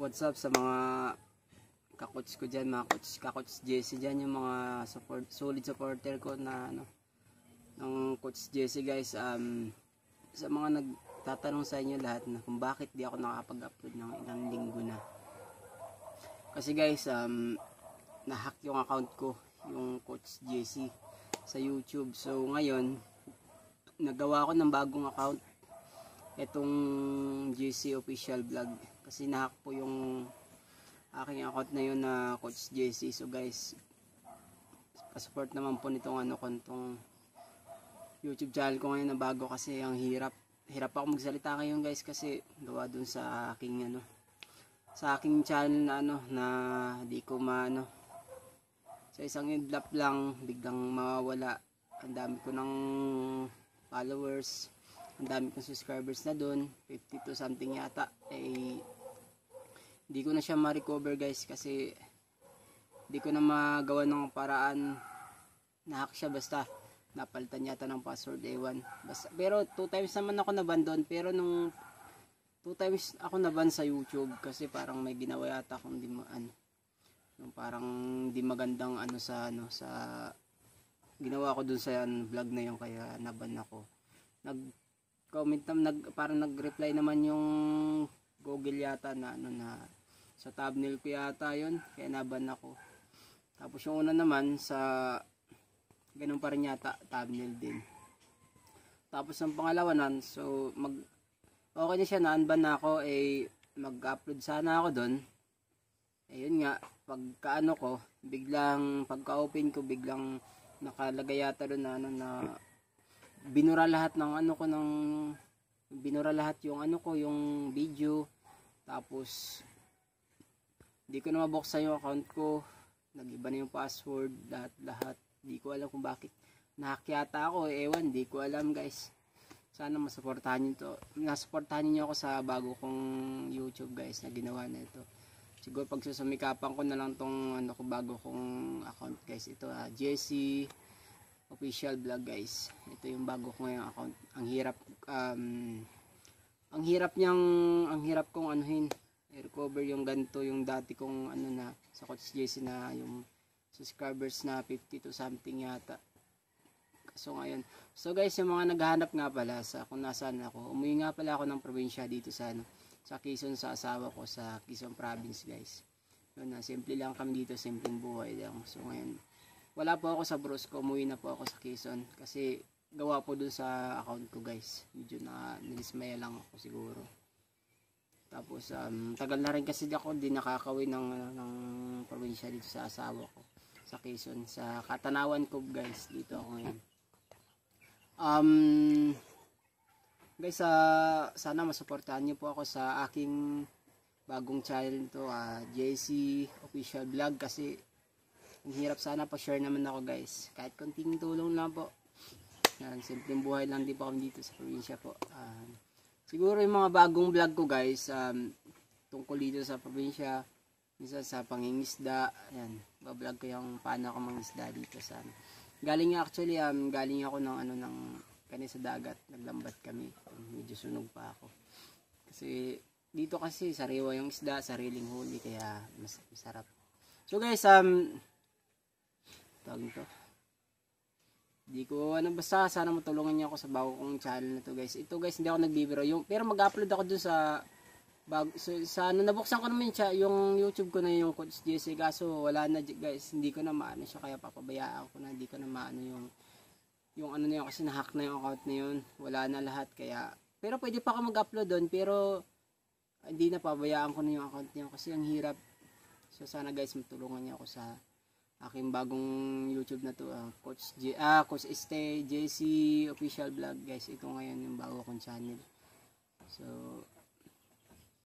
what's up sa mga kakots ko dyan, mga coach, kakots Jesse dyan, yung mga support, solid supporter ko na ano, ng coach Jesse guys, um, sa mga nagtatanong sa inyo lahat na kung bakit di ako nakakapag-upload ng ilang linggo na. Kasi guys, um, nahack yung account ko, yung coach Jesse sa YouTube. So ngayon, nagawa ko ng bagong account itong JC official vlog kasi nahack po yung aking account na yun na coach JC so guys pasupport naman po nitong ano kontong youtube channel ko ngayon na bago kasi ang hirap hirap ako magsalita ngayon guys kasi gawa dun sa aking ano sa aking channel na ano na di ko maano sa isang idlap lang biglang mawawala ang dami ko ng followers ang dami kong subscribers na doon 52 something yata eh hindi ko na siya ma-recover guys kasi hindi ko na magawa ng paraan nahack siya basta napalitan yata ng password ewan basta, pero 2 times naman ako naban doon pero nung 2 times ako naban sa youtube kasi parang may ginawa yata akong di ano yung parang di magandang ano sa ano sa ginawa ko dun sa yan, vlog na yun kaya naban ako nag comment na nag, para nag-reply naman yung Google yata na ano na sa thumbnail ko yata yon kaya naban ako tapos yung una naman sa ganun pa rin yata thumbnail din tapos ang pangalawa nan so mag okay na siya na unban na ako eh mag-upload sana ako doon ayun eh, nga pagkaano ko biglang pagka-open ko biglang nakalagay yata doon na ano na binura lahat ng ano ko ng binura lahat yung ano ko yung video tapos hindi ko na mabuksan yung account ko nagiba na yung password lahat lahat hindi ko alam kung bakit nahakyata ako eh, ewan hindi ko alam guys sana masuportahan niyo to nasuportahan niyo ako sa bago kong youtube guys na ginawa na ito siguro pag susumikapan ko na lang tong ano ko bago kong account guys ito ha ah, JC official vlog guys ito yung bago ko ngayong account ang hirap um, ang hirap niyang ang hirap kong anuhin i-recover yung ganito yung dati kong ano na sa Coach JC na yung subscribers na 50 to something yata so ngayon so guys yung mga naghahanap nga pala sa kung nasaan ako umuwi nga pala ako ng probinsya dito sa ano sa Quezon sa asawa ko sa Quezon province guys yun na simple lang kami dito simpleng buhay lang so ngayon wala po ako sa Brusco, umuwi na po ako sa Quezon kasi gawa po dun sa account ko guys. Medyo na nilismaya lang ako siguro. Tapos um, tagal na rin kasi ako di nakakawi ng, ng probinsya dito sa asawa ko sa Quezon. Sa Katanawan ko guys, dito ako ngayon. Um, guys, uh, sana masuportahan niyo po ako sa aking bagong channel to, uh, ah, JC Official Vlog kasi ang hirap sana pa share naman ako guys kahit konting tulong lang po yan simpleng buhay lang din po ako dito sa probinsya po um, siguro yung mga bagong vlog ko guys um, tungkol dito sa probinsya isa sa pangingisda yan ba-vlog ko yung paano ako mangisda dito sa galing actually um, galing ako ng ano ng kani sa dagat naglambat kami medyo sunog pa ako kasi dito kasi sariwa yung isda, sariling huli kaya mas masarap. So guys, um tawag nito hindi ko ano basta sana matulungan niyo ako sa bago kong channel na to guys ito guys hindi ako nagbibiro yung pero mag-upload ako dun sa bago, so, sa ano nabuksan ko naman siya yung YouTube ko na yung Coach JC kaso wala na guys hindi ko na maano siya kaya papabayaan ko na hindi ko na maano yung yung ano na yun kasi nahack na yung account na yun wala na lahat kaya pero pwede pa ako mag-upload doon pero hindi na pabayaan ko na yung account niya kasi ang hirap so sana guys matulungan niyo ako sa aking bagong YouTube na to ah, Coach J ah, Coach Este JC official vlog guys ito ngayon yung bago kong channel so